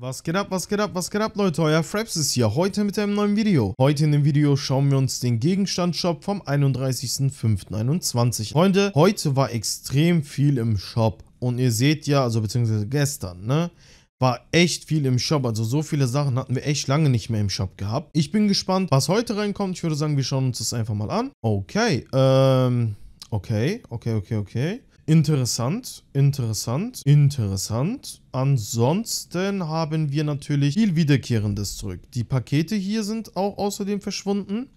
Was geht ab, was geht ab, was geht ab Leute, euer Fraps ist hier, heute mit einem neuen Video. Heute in dem Video schauen wir uns den Gegenstandshop vom 31.05.21 Freunde, heute war extrem viel im Shop und ihr seht ja, also beziehungsweise gestern, ne? war echt viel im Shop. Also so viele Sachen hatten wir echt lange nicht mehr im Shop gehabt. Ich bin gespannt, was heute reinkommt. Ich würde sagen, wir schauen uns das einfach mal an. Okay, ähm, okay, okay, okay, okay. Interessant, interessant, interessant. Ansonsten haben wir natürlich viel Wiederkehrendes zurück. Die Pakete hier sind auch außerdem verschwunden.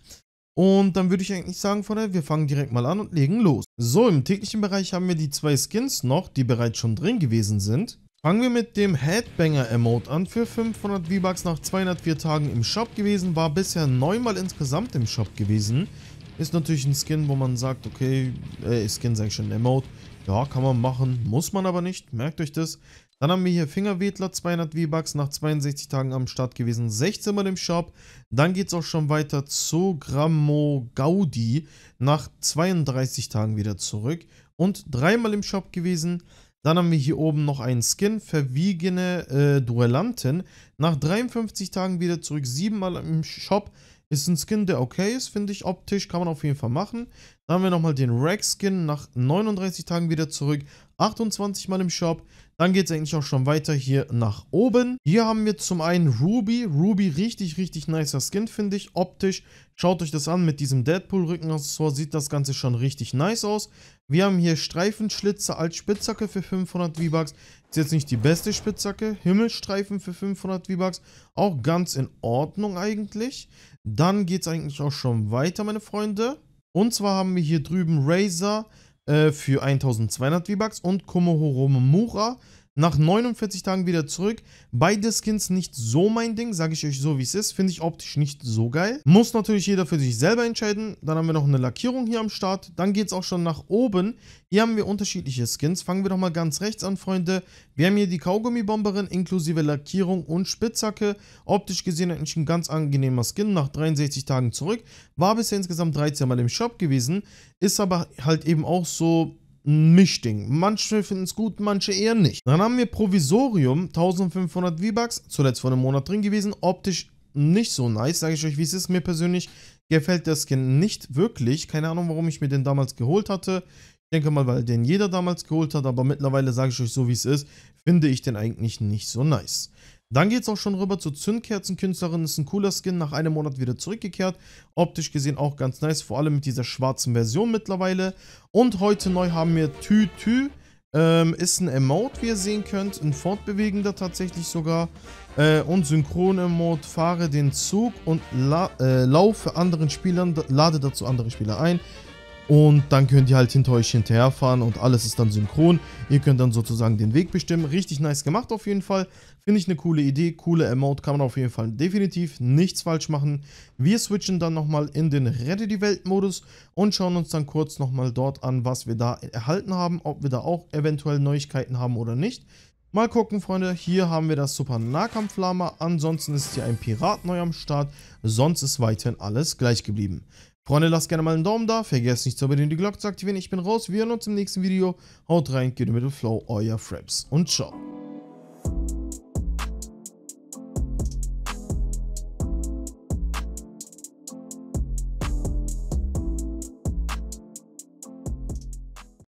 Und dann würde ich eigentlich sagen, Freunde, wir fangen direkt mal an und legen los. So, im täglichen Bereich haben wir die zwei Skins noch, die bereits schon drin gewesen sind. Fangen wir mit dem Headbanger-Emote an. Für 500 V-Bucks nach 204 Tagen im Shop gewesen, war bisher neunmal insgesamt im Shop gewesen. Ist natürlich ein Skin, wo man sagt, okay, äh, Skin sage ich schon, Emote. Ja, kann man machen, muss man aber nicht, merkt euch das. Dann haben wir hier Fingerwedler, 200 V-Bucks, nach 62 Tagen am Start gewesen, 16 Mal im Shop. Dann geht es auch schon weiter zu Grammo Gaudi, nach 32 Tagen wieder zurück und dreimal im Shop gewesen. Dann haben wir hier oben noch einen Skin, verwiegene äh, Duellanten, nach 53 Tagen wieder zurück, siebenmal im Shop. Ist ein Skin, der okay ist, finde ich optisch. Kann man auf jeden Fall machen. Dann haben wir nochmal den Rex-Skin nach 39 Tagen wieder zurück. 28 Mal im Shop. Dann geht es eigentlich auch schon weiter hier nach oben. Hier haben wir zum einen Ruby. Ruby, richtig, richtig nicer Skin, finde ich. Optisch, schaut euch das an, mit diesem Deadpool-Rückenaccessoire sieht das Ganze schon richtig nice aus. Wir haben hier Streifenschlitze als Spitzhacke für 500 V-Bucks. Ist jetzt nicht die beste Spitzhacke. Himmelstreifen für 500 V-Bucks. Auch ganz in Ordnung eigentlich. Dann geht es eigentlich auch schon weiter, meine Freunde. Und zwar haben wir hier drüben Razer. Äh, für 1200 V-Bucks und Komohoromura nach 49 Tagen wieder zurück. Beide Skins nicht so mein Ding, sage ich euch so, wie es ist. Finde ich optisch nicht so geil. Muss natürlich jeder für sich selber entscheiden. Dann haben wir noch eine Lackierung hier am Start. Dann geht es auch schon nach oben. Hier haben wir unterschiedliche Skins. Fangen wir doch mal ganz rechts an, Freunde. Wir haben hier die Kaugummi-Bomberin inklusive Lackierung und Spitzhacke. Optisch gesehen eigentlich ein ganz angenehmer Skin nach 63 Tagen zurück. War bisher insgesamt 13 Mal im Shop gewesen. Ist aber halt eben auch so ein Mischding. Manche finden es gut, manche eher nicht. Dann haben wir Provisorium, 1500 V-Bucks, zuletzt vor einem Monat drin gewesen. Optisch nicht so nice, sage ich euch, wie es ist. Mir persönlich gefällt der Skin nicht wirklich. Keine Ahnung, warum ich mir den damals geholt hatte. Ich denke mal, weil den jeder damals geholt hat, aber mittlerweile sage ich euch so, wie es ist, finde ich den eigentlich nicht so nice. Dann geht es auch schon rüber zur Zündkerzenkünstlerin. Ist ein cooler Skin, nach einem Monat wieder zurückgekehrt. Optisch gesehen auch ganz nice, vor allem mit dieser schwarzen Version mittlerweile. Und heute neu haben wir Tü-Tü. Ähm, ist ein Emote, wie ihr sehen könnt, ein fortbewegender tatsächlich sogar. Äh, und Synchron-Emote, fahre den Zug und la äh, laufe anderen Spielern, lade dazu andere Spieler ein. Und dann könnt ihr halt hinter euch hinterherfahren und alles ist dann synchron. Ihr könnt dann sozusagen den Weg bestimmen. Richtig nice gemacht auf jeden Fall. Finde ich eine coole Idee, coole Emote, kann man auf jeden Fall definitiv nichts falsch machen. Wir switchen dann nochmal in den Rette die Welt-Modus und schauen uns dann kurz nochmal dort an, was wir da erhalten haben, ob wir da auch eventuell Neuigkeiten haben oder nicht. Mal gucken, Freunde. Hier haben wir das Super Nahkampflama. Ansonsten ist hier ein Pirat neu am Start. Sonst ist weiterhin alles gleich geblieben. Freunde, lasst gerne mal einen Daumen da. Vergesst nicht zu abonnieren, die Glocke zu aktivieren. Ich bin raus. Wir sehen uns im nächsten Video. Haut rein, geht mit dem Flow. Euer Fraps und ciao.